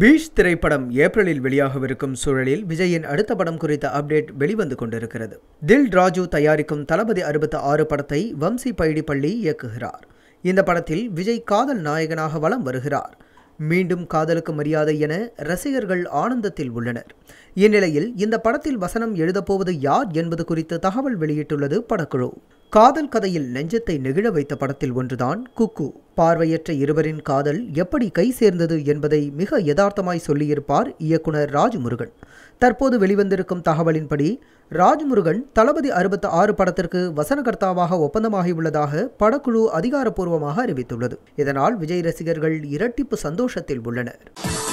பீஷ் திரைப்படம் ஏப்ரலில் வெளியாகவிருக்கும் சூழலில் விஜயின் அடுத்த படம் குறித்த அப்டேட் வெளிவந்து கொண்டிருக்கிறது தில் ராஜு தயாரிக்கும் தளபதி அறுபத்து ஆறு படத்தை வம்சி பைடி பள்ளி இயக்குகிறார் இந்த படத்தில் விஜய் காதல் நாயகனாக வலம் வருகிறார் மீண்டும் காதலுக்கு மரியாதை என ரசிகர்கள் ஆனந்தத்தில் உள்ளனர் இந்நிலையில் இந்த படத்தில் வசனம் எழுதப்போவது யார் என்பது குறித்து தகவல் வெளியிட்டுள்ளது படக்குழு காதல் கதையில் நெஞ்சத்தை நெகிழ வைத்த படத்தில் ஒன்றுதான் குக்கு பார்வையற்ற இருவரின் காதல் எப்படி கை சேர்ந்தது என்பதை மிக யதார்த்தமாய் சொல்லியிருப்பார் இயக்குனர் ராஜ்முருகன் தற்போது வெளிவந்திருக்கும் தகவலின்படி ராஜ்முருகன் தளபதி அறுபத்தி ஆறு படத்திற்கு வசனகர்த்தாவாக ஒப்பந்தமாகியுள்ளதாக படக்குழு அதிகாரப்பூர்வமாக அறிவித்துள்ளது இதனால் விஜய் ரசிகர்கள் இரட்டிப்பு சந்தோஷத்தில் உள்ளனர்